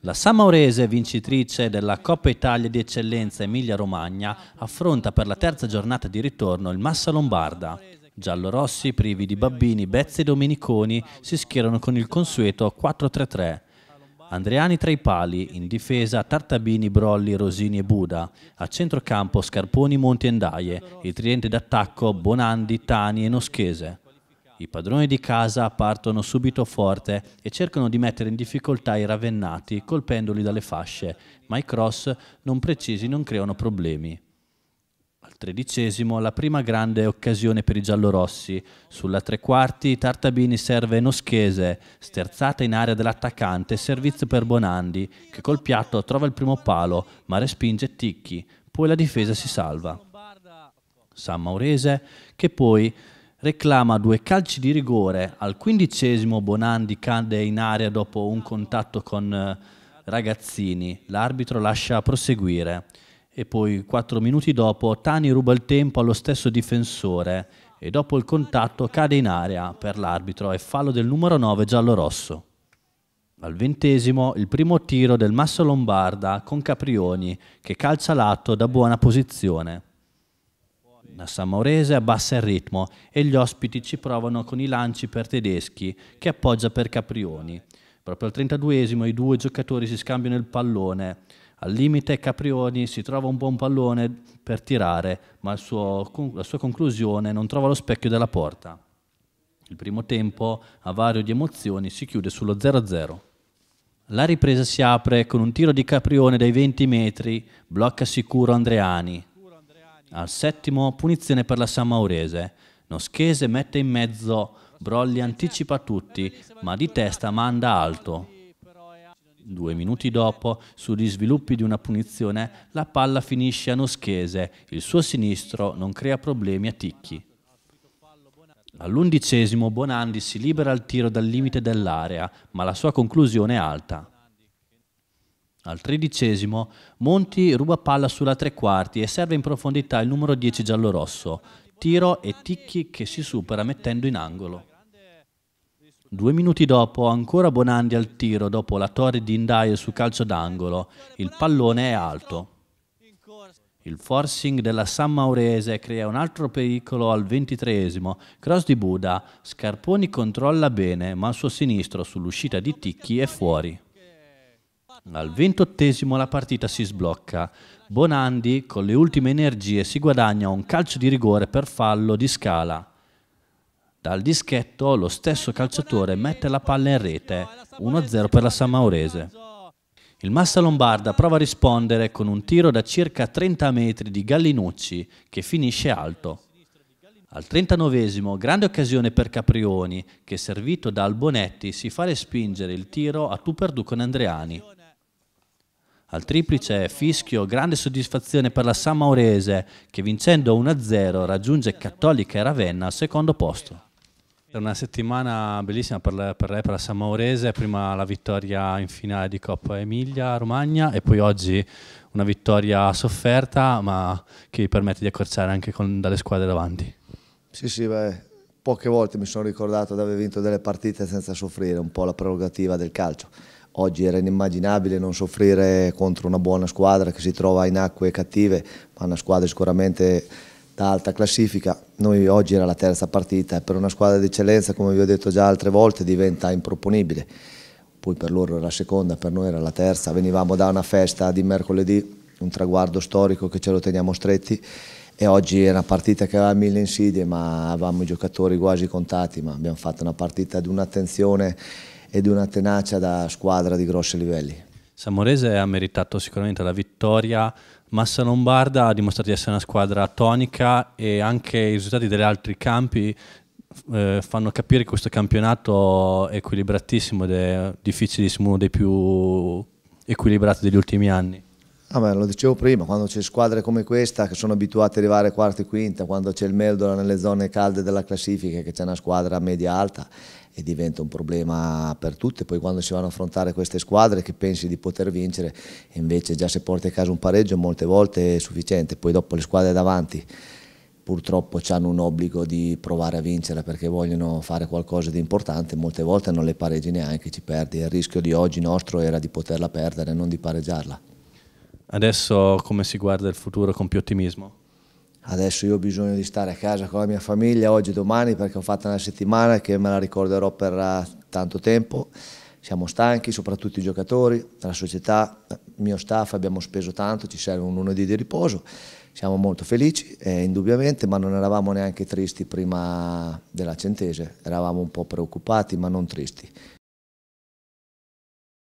La Samaurese, vincitrice della Coppa Italia di eccellenza Emilia-Romagna, affronta per la terza giornata di ritorno il Massa Lombarda. Giallorossi, privi di Babbini, Bezzi e Domeniconi si schierano con il consueto 4-3-3. Andreani tra i pali, in difesa Tartabini, Brolli, Rosini e Buda, a centrocampo Scarponi, Monti e Ndaie, il tridente d'attacco Bonandi, Tani e Noschese. I padroni di casa partono subito forte e cercano di mettere in difficoltà i ravennati colpendoli dalle fasce, ma i cross non precisi non creano problemi. Al tredicesimo la prima grande occasione per i giallorossi. Sulla tre quarti Tartabini serve Noschese, sterzata in area dell'attaccante, servizio per Bonandi, che col piatto trova il primo palo, ma respinge Ticchi, poi la difesa si salva. San Maurese, che poi reclama due calci di rigore. Al quindicesimo Bonandi cade in area dopo un contatto con eh, Ragazzini. L'arbitro lascia proseguire. E poi quattro minuti dopo Tani ruba il tempo allo stesso difensore e dopo il contatto cade in area per l'arbitro e fallo del numero 9 giallo-rosso. Al ventesimo il primo tiro del Massa Lombarda con Caprioni che calcia lato da buona posizione. L'Etna samorese abbassa il ritmo e gli ospiti ci provano con i lanci per tedeschi che appoggia per Caprioni. Proprio al 32esimo i due giocatori si scambiano il pallone. Al limite Caprioni si trova un buon pallone per tirare, ma suo, la sua conclusione non trova lo specchio della porta. Il primo tempo, a vario di emozioni, si chiude sullo 0-0. La ripresa si apre con un tiro di Caprione dai 20 metri, blocca sicuro Andreani. Al settimo, punizione per la San Maurese. Noschese mette in mezzo, Brolli anticipa tutti, ma di testa manda alto. Due minuti dopo, sugli sviluppi di una punizione, la palla finisce a Noschese, il suo sinistro non crea problemi a Ticchi. All'undicesimo Bonandi si libera al tiro dal limite dell'area, ma la sua conclusione è alta. Al tredicesimo, Monti ruba palla sulla tre quarti e serve in profondità il numero 10 giallorosso. Tiro e Ticchi che si supera mettendo in angolo. Due minuti dopo, ancora Bonandi al tiro dopo la torre di Indaio su calcio d'angolo. Il pallone è alto. Il forcing della San Maurese crea un altro pericolo al ventitreesimo. Cross di Buda. Scarponi controlla bene, ma al suo sinistro sull'uscita di Ticchi è fuori. Al ventottesimo la partita si sblocca. Bonandi con le ultime energie si guadagna un calcio di rigore per fallo di scala. Dal dischetto lo stesso calciatore mette la palla in rete, 1-0 per la San Maurese. Il Massa Lombarda prova a rispondere con un tiro da circa 30 metri di Gallinucci che finisce alto. Al 39 grande occasione per Caprioni che servito da Albonetti si fa respingere il tiro a tu per tu con Andreani. Al triplice fischio grande soddisfazione per la San Maurese che vincendo 1-0 raggiunge Cattolica e Ravenna al secondo posto. È una settimana bellissima per, lei, per, per la San Maurese, prima la vittoria in finale di Coppa Emilia-Romagna e poi oggi una vittoria sofferta ma che vi permette di accorciare anche con, dalle squadre davanti. Sì, sì, beh, poche volte mi sono ricordato di aver vinto delle partite senza soffrire, un po' la prerogativa del calcio. Oggi era inimmaginabile non soffrire contro una buona squadra che si trova in acque cattive, ma una squadra sicuramente da alta classifica. Noi oggi era la terza partita e per una squadra d'eccellenza, come vi ho detto già altre volte, diventa improponibile. Poi per loro era la seconda, per noi era la terza. Venivamo da una festa di mercoledì, un traguardo storico che ce lo teniamo stretti e oggi è una partita che aveva mille insidie ma avevamo i giocatori quasi contati ma abbiamo fatto una partita di un'attenzione e di una tenacia da squadra di grossi livelli. Samorese ha meritato sicuramente la vittoria, Massa Lombarda ha dimostrato di essere una squadra tonica e anche i risultati degli altri campi eh, fanno capire che questo campionato è equilibratissimo ed è difficilissimo, uno dei più equilibrati degli ultimi anni. Ah beh, lo dicevo prima, quando c'è squadre come questa che sono abituate ad arrivare quarta e quinta, quando c'è il Meldola nelle zone calde della classifica, che c'è una squadra media alta e diventa un problema per tutte, poi quando si vanno a affrontare queste squadre che pensi di poter vincere, invece già se porti a casa un pareggio molte volte è sufficiente, poi dopo le squadre davanti purtroppo hanno un obbligo di provare a vincere perché vogliono fare qualcosa di importante, molte volte non le pareggi neanche, ci perdi, il rischio di oggi nostro era di poterla perdere, non di pareggiarla. Adesso come si guarda il futuro con più ottimismo? Adesso io ho bisogno di stare a casa con la mia famiglia oggi e domani perché ho fatto una settimana che me la ricorderò per eh, tanto tempo. Siamo stanchi, soprattutto i giocatori, la società, il mio staff, abbiamo speso tanto, ci serve un lunedì di riposo. Siamo molto felici, eh, indubbiamente, ma non eravamo neanche tristi prima della centese. Eravamo un po' preoccupati, ma non tristi.